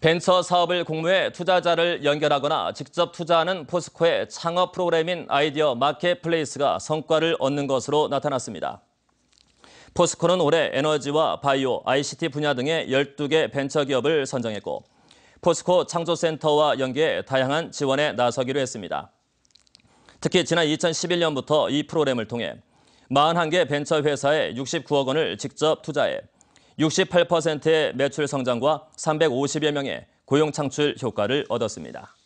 벤처 사업을 공모해 투자자를 연결하거나 직접 투자하는 포스코의 창업 프로그램인 아이디어 마켓플레이스가 성과를 얻는 것으로 나타났습니다. 포스코는 올해 에너지와 바이오, ICT 분야 등의 12개 벤처 기업을 선정했고 포스코 창조센터와 연계해 다양한 지원에 나서기로 했습니다. 특히 지난 2011년부터 이 프로그램을 통해 41개 벤처 회사에 69억 원을 직접 투자해 68%의 매출 성장과 350여 명의 고용 창출 효과를 얻었습니다.